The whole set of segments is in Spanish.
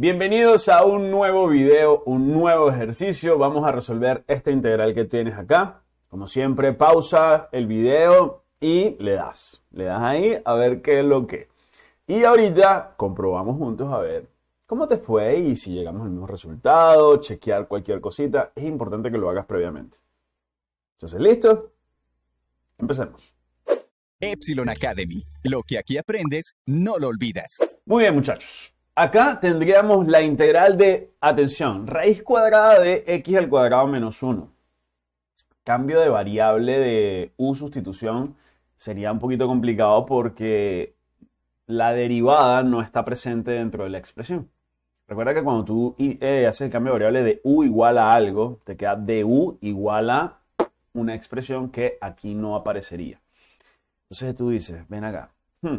Bienvenidos a un nuevo video, un nuevo ejercicio. Vamos a resolver esta integral que tienes acá. Como siempre, pausa el video y le das. Le das ahí a ver qué es lo que. Y ahorita comprobamos juntos a ver cómo te fue y si llegamos al mismo resultado, chequear cualquier cosita. Es importante que lo hagas previamente. Entonces, ¿listo? Empecemos. Epsilon Academy. Lo que aquí aprendes, no lo olvidas. Muy bien, muchachos. Acá tendríamos la integral de, atención, raíz cuadrada de x al cuadrado menos 1. Cambio de variable de u sustitución sería un poquito complicado porque la derivada no está presente dentro de la expresión. Recuerda que cuando tú eh, haces el cambio de variable de u igual a algo, te queda du igual a una expresión que aquí no aparecería. Entonces tú dices, ven acá. Hmm,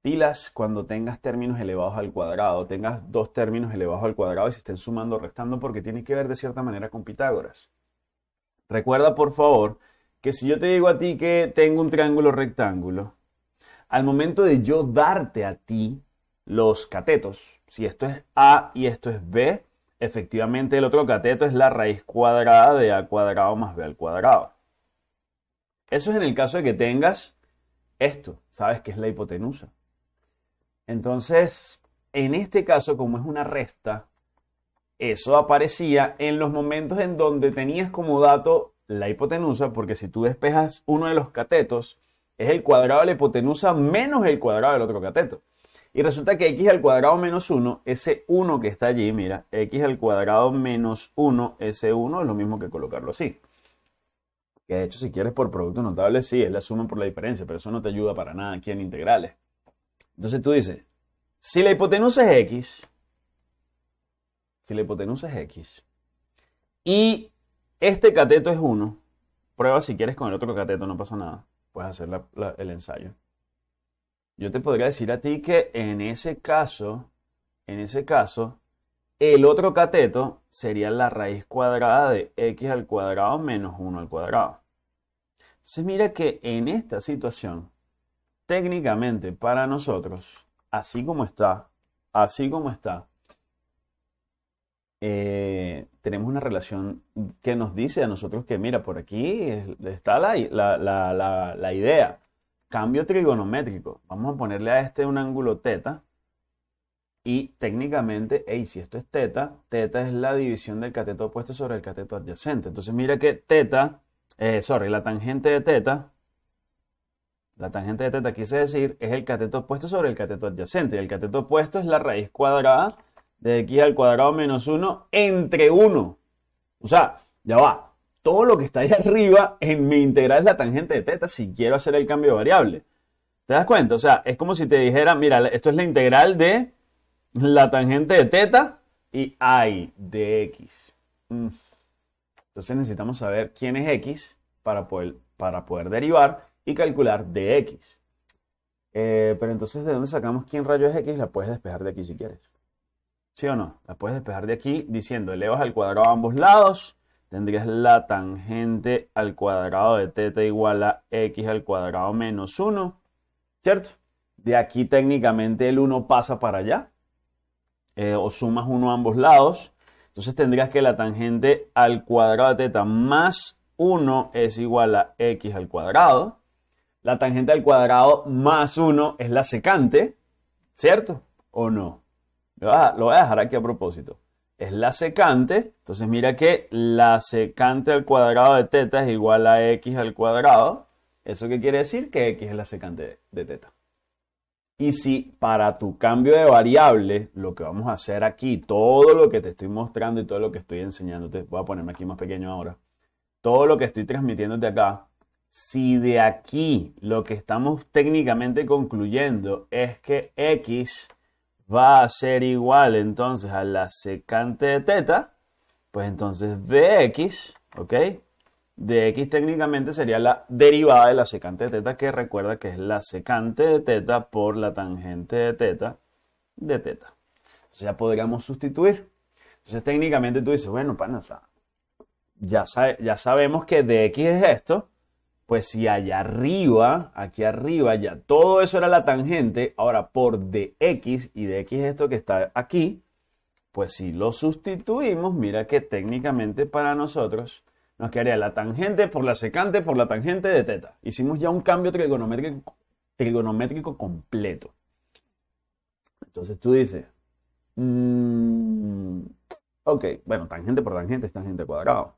pilas cuando tengas términos elevados al cuadrado, tengas dos términos elevados al cuadrado y se estén sumando o restando porque tiene que ver de cierta manera con Pitágoras. Recuerda, por favor, que si yo te digo a ti que tengo un triángulo rectángulo, al momento de yo darte a ti los catetos, si esto es A y esto es B, efectivamente el otro cateto es la raíz cuadrada de A cuadrado más B al cuadrado. Eso es en el caso de que tengas esto, sabes que es la hipotenusa. Entonces, en este caso, como es una resta, eso aparecía en los momentos en donde tenías como dato la hipotenusa, porque si tú despejas uno de los catetos, es el cuadrado de la hipotenusa menos el cuadrado del otro cateto. Y resulta que x al cuadrado menos 1, ese 1 que está allí, mira, x al cuadrado menos 1, ese 1 es lo mismo que colocarlo así. Que de hecho, si quieres por producto notable, sí, es la suma por la diferencia, pero eso no te ayuda para nada aquí en integrales. Entonces tú dices, si la hipotenusa es X, si la hipotenusa es X, y este cateto es 1, prueba si quieres con el otro cateto, no pasa nada, puedes hacer el ensayo. Yo te podría decir a ti que en ese caso, en ese caso, el otro cateto sería la raíz cuadrada de x al cuadrado menos 1 al cuadrado. Entonces mira que en esta situación, técnicamente para nosotros, así como está, así como está, eh, tenemos una relación que nos dice a nosotros que, mira, por aquí está la, idea. Cambio trigonométrico. Vamos a ponerle a este un ángulo teta. Y técnicamente, si esto es teta, teta es la división del cateto opuesto sobre el cateto adyacente. Entonces mira que teta, eh, sorry, la tangente de teta la tangente de teta, quise decir, es el cateto opuesto sobre el cateto adyacente. Y el cateto opuesto es la raíz cuadrada de x al cuadrado menos 1 entre 1. O sea, ya va. Todo lo que está ahí arriba en mi integral es la tangente de teta si quiero hacer el cambio de variable. ¿Te das cuenta? O sea, es como si te dijera, mira, esto es la integral de la tangente de teta y i de x. Mm. Entonces necesitamos saber quién es x para poder, para poder derivar y calcular dx. x. Eh, pero entonces, ¿de dónde sacamos quién rayo es x? La puedes despejar de aquí si quieres. ¿Sí o no? La puedes despejar de aquí diciendo elevas al cuadrado a ambos lados. Tendrías la tangente al cuadrado de teta igual a x al cuadrado menos 1. ¿Cierto? De aquí técnicamente el 1 pasa para allá. Eh, o sumas 1 a ambos lados. Entonces tendrías que la tangente al cuadrado de teta más 1 es igual a x al cuadrado. La tangente al cuadrado más 1 es la secante, ¿cierto? ¿O no? Lo voy a dejar aquí a propósito. Es la secante, entonces mira que la secante al cuadrado de teta es igual a x al cuadrado. ¿Eso qué quiere decir? Que x es la secante de teta. Y si para tu cambio de variable, lo que vamos a hacer aquí, todo lo que te estoy mostrando y todo lo que estoy enseñándote, voy a ponerme aquí más pequeño ahora, todo lo que estoy transmitiéndote acá, si de aquí lo que estamos técnicamente concluyendo es que x va a ser igual entonces a la secante de teta, pues entonces dx, ¿ok? dx técnicamente sería la derivada de la secante de teta, que recuerda que es la secante de teta por la tangente de teta de teta. O ya podríamos sustituir. Entonces técnicamente tú dices, bueno, pana, ya, ya sabemos que dx es esto, pues si allá arriba, aquí arriba, ya todo eso era la tangente, ahora por dx, y dx es esto que está aquí, pues si lo sustituimos, mira que técnicamente para nosotros nos quedaría la tangente por la secante por la tangente de teta. Hicimos ya un cambio trigonométrico, completo. Entonces tú dices, mm, ok, bueno, tangente por tangente es tangente cuadrado.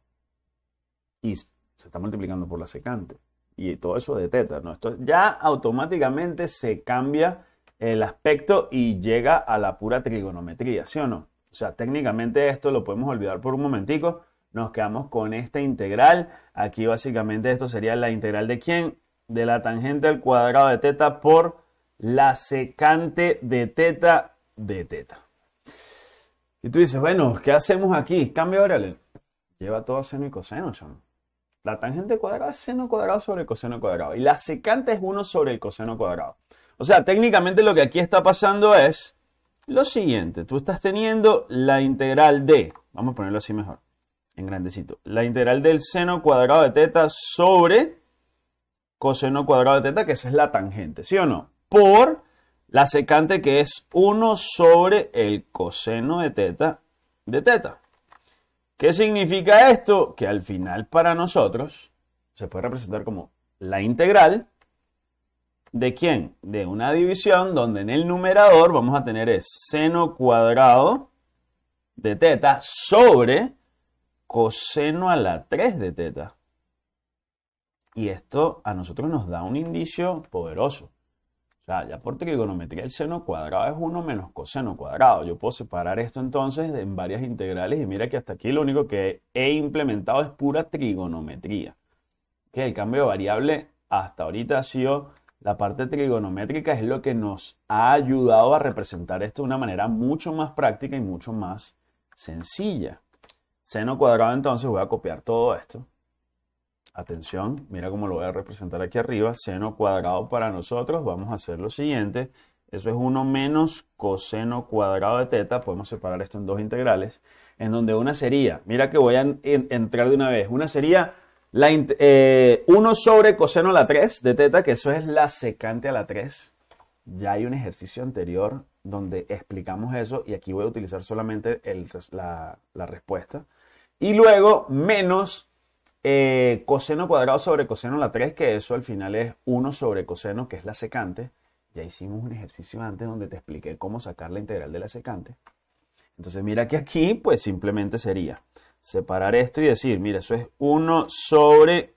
Y se está multiplicando por la secante. Y todo eso de teta, Esto ya automáticamente se cambia el aspecto y llega a la pura trigonometría, ¿sí o no? O sea, técnicamente esto lo podemos olvidar por un momentico. Nos quedamos con esta integral. Aquí básicamente esto sería la integral de quién? De la tangente al cuadrado de teta por la secante de teta de teta. Y tú dices, bueno, ¿qué hacemos aquí? Cambio órale. Lleva todo seno y coseno, chamo. La tangente cuadrada es seno cuadrado sobre coseno cuadrado. Y la secante es 1 sobre el coseno cuadrado. O sea, técnicamente lo que aquí está pasando es lo siguiente. Tú estás teniendo la integral de, vamos a ponerlo así mejor, en grandecito. La integral del seno cuadrado de teta sobre coseno cuadrado de teta, que esa es la tangente, ¿sí o no? Por la secante que es 1 sobre el coseno de teta de teta. ¿Qué significa esto? Que al final para nosotros se puede representar como la integral de quién? De una división donde en el numerador vamos a tener seno cuadrado de teta sobre coseno a la 3 de teta. Y esto a nosotros nos da un indicio poderoso ya por trigonometría el seno cuadrado es 1 menos coseno cuadrado. Yo puedo separar esto entonces en varias integrales y mira que hasta aquí lo único que he implementado es pura trigonometría. Que el cambio de variable hasta ahorita ha sido la parte trigonométrica, es lo que nos ha ayudado a representar esto de una manera mucho más práctica y mucho más sencilla. Seno cuadrado entonces voy a copiar todo esto atención, mira cómo lo voy a representar aquí arriba, seno cuadrado para nosotros, vamos a hacer lo siguiente, eso es 1 menos coseno cuadrado de teta, podemos separar esto en dos integrales, en donde una sería, mira que voy a entrar de una vez, una sería 1 eh, sobre coseno a la 3 de teta, que eso es la secante a la 3, ya hay un ejercicio anterior donde explicamos eso y aquí voy a utilizar solamente el, la, la respuesta, y luego menos eh, coseno cuadrado sobre coseno a la 3, que eso al final es 1 sobre coseno, que es la secante. Ya hicimos un ejercicio antes donde te expliqué cómo sacar la integral de la secante. Entonces mira que aquí pues simplemente sería separar esto y decir, mira, eso es 1 sobre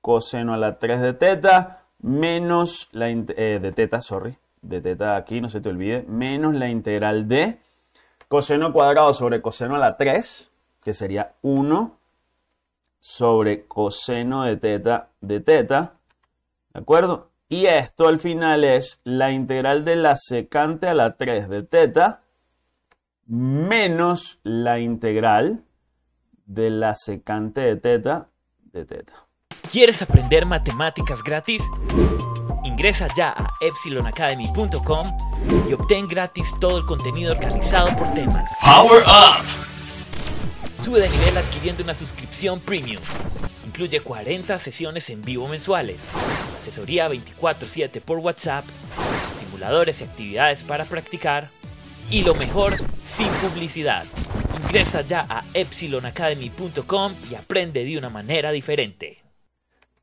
coseno a la 3 de teta menos la eh, de teta, sorry, de teta aquí, no se te olvide, menos la integral de coseno cuadrado sobre coseno a la 3, que sería 1 sobre coseno de teta de teta. ¿De acuerdo? Y esto al final es la integral de la secante a la 3 de teta menos la integral de la secante de teta de teta. ¿Quieres aprender matemáticas gratis? Ingresa ya a epsilonacademy.com y obtén gratis todo el contenido organizado por temas. Power Up! Sube de nivel adquiriendo una suscripción premium. Incluye 40 sesiones en vivo mensuales, asesoría 24/7 por WhatsApp, simuladores y actividades para practicar y lo mejor, sin publicidad. Ingresa ya a epsilonacademy.com y aprende de una manera diferente.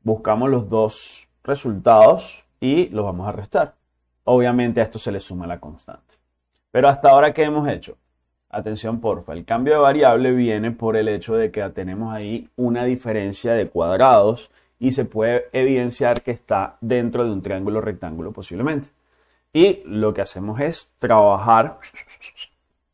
Buscamos los dos resultados y los vamos a restar. Obviamente a esto se le suma la constante. Pero hasta ahora, ¿qué hemos hecho? Atención, porfa. El cambio de variable viene por el hecho de que tenemos ahí una diferencia de cuadrados y se puede evidenciar que está dentro de un triángulo rectángulo posiblemente. Y lo que hacemos es trabajar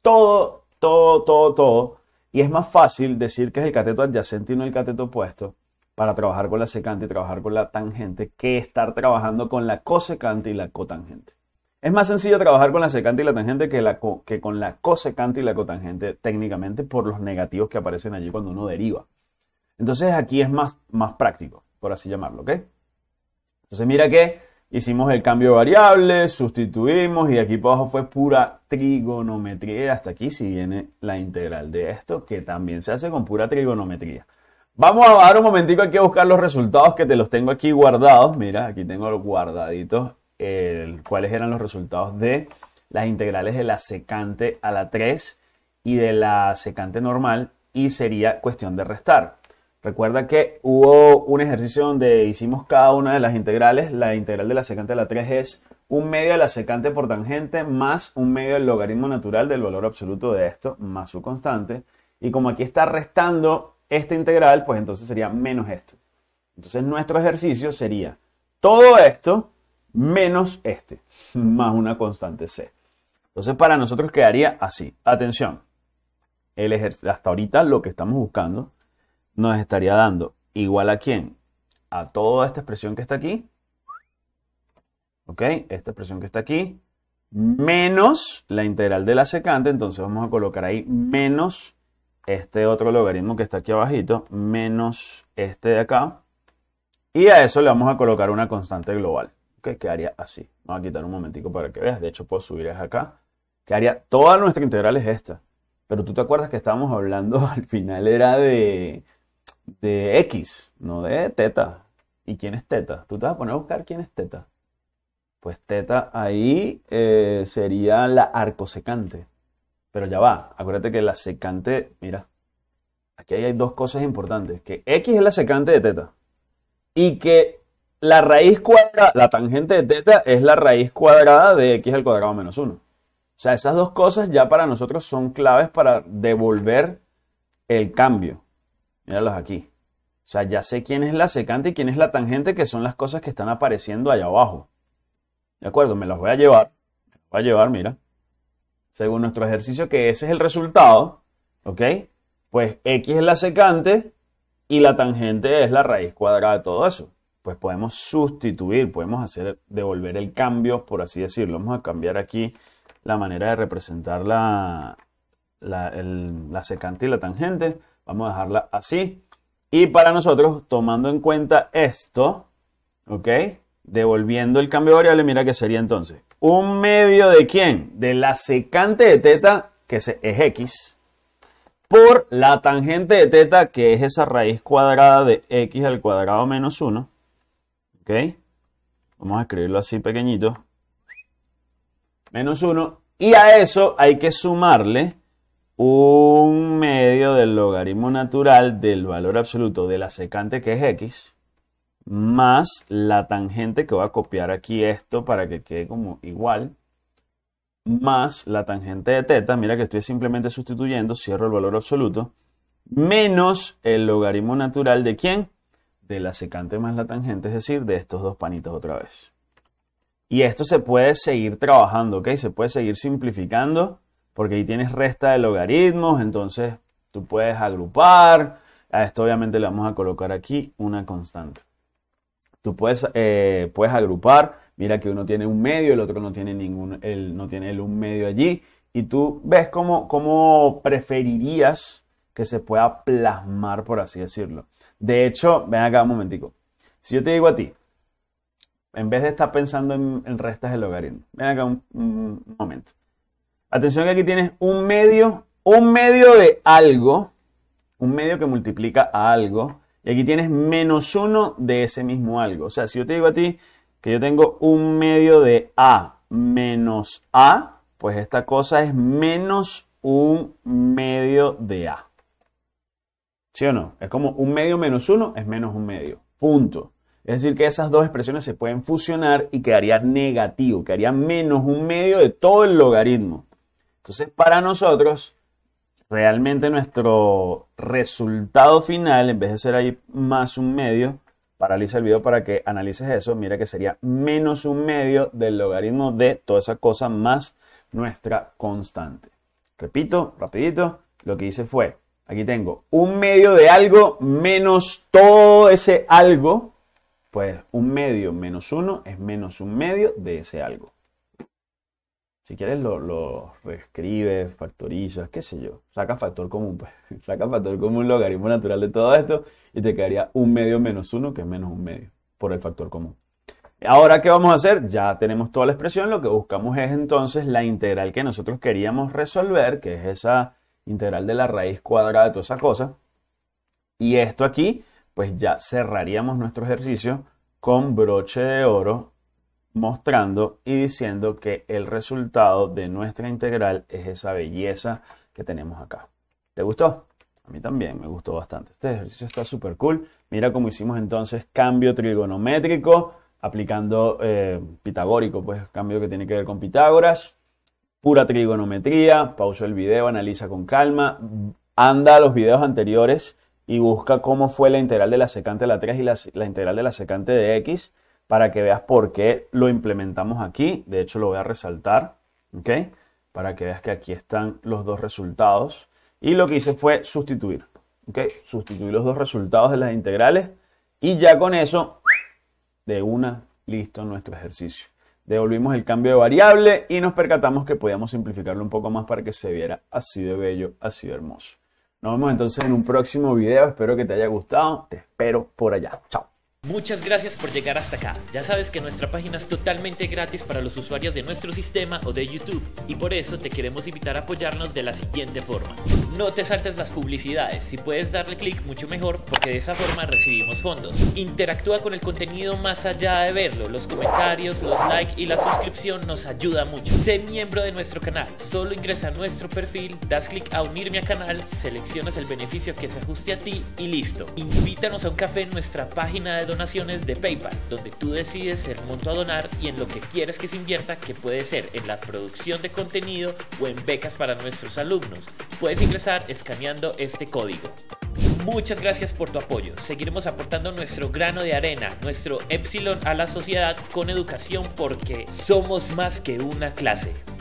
todo, todo, todo, todo. Y es más fácil decir que es el cateto adyacente y no el cateto opuesto para trabajar con la secante y trabajar con la tangente que estar trabajando con la cosecante y la cotangente. Es más sencillo trabajar con la secante y la tangente que, con la cosecante y la cotangente técnicamente por los negativos que aparecen allí cuando uno deriva. Entonces aquí es más, más práctico, por así llamarlo, ¿ok? Entonces mira que hicimos el cambio de variable, sustituimos y de aquí abajo fue pura trigonometría. Hasta aquí si viene la integral de esto, que también se hace con pura trigonometría. Vamos a dar un momentico aquí a buscar los resultados que te los tengo aquí guardados. Mira, aquí tengo los guardaditos cuáles eran los resultados de las integrales de la secante a la 3 y de la secante normal y sería cuestión de restar. Recuerda que hubo un ejercicio donde hicimos cada una de las integrales. La integral de la secante a la 3 es un medio de la secante por tangente más un medio del logaritmo natural del valor absoluto de esto más su constante. Y como aquí está restando esta integral, pues entonces sería menos esto. Entonces nuestro ejercicio sería todo esto menos este, más una constante C. Entonces para nosotros quedaría así. Atención, el hasta ahorita lo que estamos buscando nos estaría dando igual a quién? A toda esta expresión que está aquí. ¿Ok? Esta expresión que está aquí. Menos la integral de la secante. Entonces vamos a colocar ahí menos este otro logaritmo que está aquí abajito. Menos este de acá. Y a eso le vamos a colocar una constante global. ¿Qué haría así. Vamos a quitar un momentico para que veas. De hecho, puedo subir es acá. haría? toda nuestra integral es esta. Pero tú te acuerdas que estábamos hablando al final era de, de X, no de teta. ¿Y quién es teta? Tú te vas a poner a buscar quién es teta. Pues teta ahí eh, sería la arcosecante. Pero ya va, acuérdate que la secante, mira, aquí hay dos cosas importantes. Que X es la secante de teta. Y que la raíz cuadrada, la tangente de teta es la raíz cuadrada de x al cuadrado menos 1. O sea, esas dos cosas ya para nosotros son claves para devolver el cambio. Míralos aquí. O sea, ya sé quién es la secante y quién es la tangente, que son las cosas que están apareciendo allá abajo. ¿De acuerdo? Me las voy a llevar. voy a llevar, mira. Según nuestro ejercicio, que ese es el resultado. ¿Ok? Pues x es la secante y la tangente es la raíz cuadrada de todo eso pues podemos sustituir, podemos hacer, devolver el cambio, por así decirlo. Vamos a cambiar aquí la manera de representar la, la secante y la tangente. Vamos a dejarla así. Y para nosotros, tomando en cuenta esto, ¿ok? Devolviendo el cambio variable, mira que sería entonces. ¿Un medio de quién? De la secante de teta, que es x, por la tangente de teta, que es esa raíz cuadrada de x al cuadrado menos 1, ¿Ok? Vamos a escribirlo así pequeñito. Menos 1. Y a eso hay que sumarle un medio del logaritmo natural del valor absoluto de la secante que es x más la tangente que voy a copiar aquí esto para que quede como igual más la tangente de teta, mira que estoy simplemente sustituyendo, cierro el valor absoluto, menos el logaritmo natural de quién? de la secante más la tangente, es decir, de estos dos panitos otra vez. Y esto se puede seguir trabajando, ¿ok? Se puede seguir simplificando porque ahí tienes resta de logaritmos, entonces tú puedes agrupar. A esto obviamente le vamos a colocar aquí una constante. Tú puedes, eh, puedes agrupar, mira que uno tiene un medio, el otro no tiene ningún, él no tiene el un medio allí, y tú ves cómo, cómo preferirías que se pueda plasmar, por así decirlo. De hecho, ven acá un momentico. Si yo te digo a ti, en vez de estar pensando en, restas del logaritmo, ven acá un momento. Atención que aquí tienes un medio, un medio de algo, un medio que multiplica a algo, y aquí tienes menos uno de ese mismo algo. O sea, si yo te digo a ti que yo tengo un medio de A menos A, pues esta cosa es menos un medio de A. ¿Sí o no? Es como un medio menos uno es menos un medio. Punto. Es decir, que esas dos expresiones se pueden fusionar y quedaría negativo, quedaría menos un medio de todo el logaritmo. Entonces, para nosotros, realmente nuestro resultado final, en vez de ser ahí más un medio, paraliza el video para que analices eso. Mira que sería menos un medio del logaritmo de toda esa cosa más nuestra constante. Repito, rapidito, lo que hice fue Aquí tengo un medio de algo menos todo ese algo. Pues un medio menos uno es menos un medio de ese algo. Si quieres lo, lo reescribes, factorizas, qué sé yo. Saca factor común, pues. Saca factor común, logaritmo natural de todo esto y te quedaría un medio menos uno, que es menos un medio, por el factor común. Ahora, ¿qué vamos a hacer? Ya tenemos toda la expresión. Lo que buscamos es entonces la integral que nosotros queríamos resolver, que es esa integral de la raíz cuadrada de toda esa cosa. Y esto aquí, pues ya cerraríamos nuestro ejercicio con broche de oro mostrando y diciendo que el resultado de nuestra integral es esa belleza que tenemos acá. ¿Te gustó? A mí también me gustó bastante. Este ejercicio está súper cool. Mira cómo hicimos entonces cambio trigonométrico aplicando eh, pitagórico, pues cambio que tiene que ver con Pitágoras pura trigonometría, pausa el video, analiza con calma, anda a los videos anteriores y busca cómo fue la integral de la secante de la 3 y la, integral de la secante de x para que veas por qué lo implementamos aquí. De hecho, lo voy a resaltar, ¿ok? Para que veas que aquí están los dos resultados. Y lo que hice fue sustituir, ¿ok? Sustituir los dos resultados de las integrales y ya con eso, de una, listo nuestro ejercicio. Devolvimos el cambio de variable y nos percatamos que podíamos simplificarlo un poco más para que se viera así de bello, así de hermoso. Nos vemos entonces en un próximo video. Espero que te haya gustado. Te espero por allá. Chao. Muchas gracias por llegar hasta acá. Ya sabes que nuestra página es totalmente gratis para los usuarios de nuestro sistema o de YouTube y por eso te queremos invitar a apoyarnos de la siguiente forma no te saltes las publicidades. Si puedes darle clic, mucho mejor, porque de esa forma recibimos fondos. Interactúa con el contenido más allá de verlo. Los comentarios, los likes y la suscripción nos ayuda mucho. Sé miembro de nuestro canal. Solo ingresa a nuestro perfil, das clic a unirme a canal, seleccionas el beneficio que se ajuste a ti y listo. Invítanos a un café en nuestra página de donaciones de PayPal, donde tú decides el monto a donar y en lo que quieres que se invierta, que puede ser en la producción de contenido o en becas para nuestros alumnos. Puedes ingresar escaneando este código. Muchas gracias por tu apoyo. Seguiremos aportando nuestro grano de arena, nuestro epsilon a la sociedad con educación porque somos más que una clase.